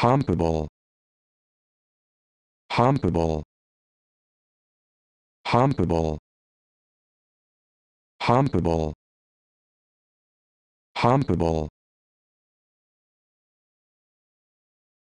Humpable. Humpable. Humpable. Humpable. Humpable.